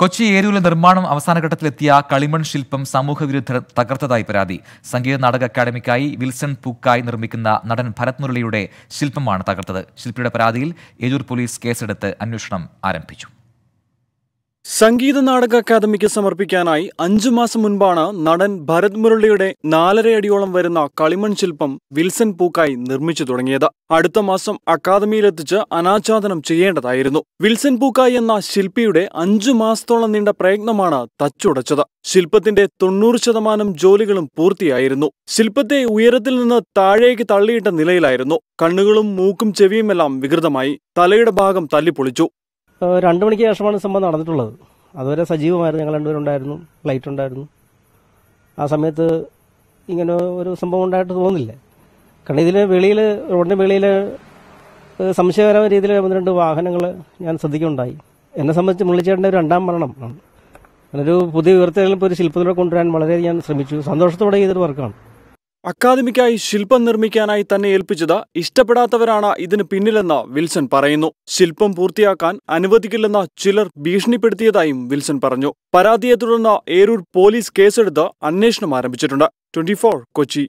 കൊച്ചി ഏരൂരിലെ നിർമ്മാണം അവസാനഘട്ടത്തിലെത്തിയ കളിമൺ ശില്പം വിരുദ്ധർ തകർത്തതായി പരാതി സംഗീത നാടക അക്കാദമിക്കായി വിൽസൺ പൂക്കായി നിർമ്മിക്കുന്ന നടൻ ഭരത് മുരളിയുടെ ശില്പമാണ് തകർത്തത് ശില്പിയുടെ പരാതിയിൽ ഏരൂർ പോലീസ് കേസെടുത്ത് അന്വേഷണം ആരംഭിച്ചു സംഗീത നാടക അക്കാദമിക്ക് സമർപ്പിക്കാനായി അഞ്ചു മാസം മുൻപാണ് നടൻ ഭരത് മുരളിയുടെ നാലരയടിയോളം വരുന്ന കളിമൺ ശില്പം വിൽസൺ പൂക്കായി നിർമ്മിച്ചു തുടങ്ങിയത് അടുത്ത മാസം അക്കാദമിയിലെത്തിച്ച് അനാച്ഛാദനം ചെയ്യേണ്ടതായിരുന്നു വിൽസൺ പൂക്കായി എന്ന ശില്പിയുടെ അഞ്ചു മാസത്തോളം നീണ്ട പ്രയത്നമാണ് തച്ചുടച്ചത് ശില്പത്തിന്റെ തൊണ്ണൂറ് ശതമാനം ജോലികളും പൂർത്തിയായിരുന്നു ശില്പത്തെ ഉയരത്തിൽ നിന്ന് താഴേക്ക് തള്ളിയിട്ട നിലയിലായിരുന്നു കണ്ണുകളും മൂക്കും ചെവിയുമെല്ലാം വികൃതമായി തലയുടെ ഭാഗം തല്ലിപ്പൊളിച്ചു രണ്ടു മണിക്ക് ശേഷമാണ് സംഭവം നടന്നിട്ടുള്ളത് അതുവരെ സജീവമായിരുന്നു ഞങ്ങൾ രണ്ടുപേരും ഉണ്ടായിരുന്നു ലൈറ്റ് ഉണ്ടായിരുന്നു ആ സമയത്ത് ഇങ്ങനെ ഒരു സംഭവം ഉണ്ടായിട്ട് തോന്നില്ല കാരണം ഇതിൽ വെളിയിൽ റോഡിൻ്റെ വെളിയിൽ സംശയകരമായ രീതിയിൽ ഒന്ന് രണ്ട് വാഹനങ്ങൾ ഞാൻ ശ്രദ്ധിക്കുന്നുണ്ടായി എന്നെ സംബന്ധിച്ച് മുള്ളിച്ചേട്ടൻ്റെ ഒരു രണ്ടാം മരണം ആണ് ഒരു പുതിയ ഇപ്പോൾ ഒരു ശില്പത്തിലൂടെ കൊണ്ടുവരാൻ വളരെ ഞാൻ ശ്രമിച്ചു സന്തോഷത്തോടെ ചെയ്തൊരു വർക്കാണ് അക്കാദമിക്കായി ശില്പം നിർമ്മിക്കാനായി തന്നെ ഏൽപ്പിച്ചത് ഇഷ്ടപ്പെടാത്തവരാണ് ഇതിന് പിന്നിലെന്ന് വിൽസൺ പറയുന്നു ശില്പം പൂർത്തിയാക്കാൻ അനുവദിക്കില്ലെന്ന് ചിലർ ഭീഷണിപ്പെടുത്തിയതായും വിൽസൺ പറഞ്ഞു പരാതിയെ തുടർന്ന് ഏരൂർ പോലീസ് കേസെടുത്ത് അന്വേഷണം ആരംഭിച്ചിട്ടുണ്ട് ട്വന്റി കൊച്ചി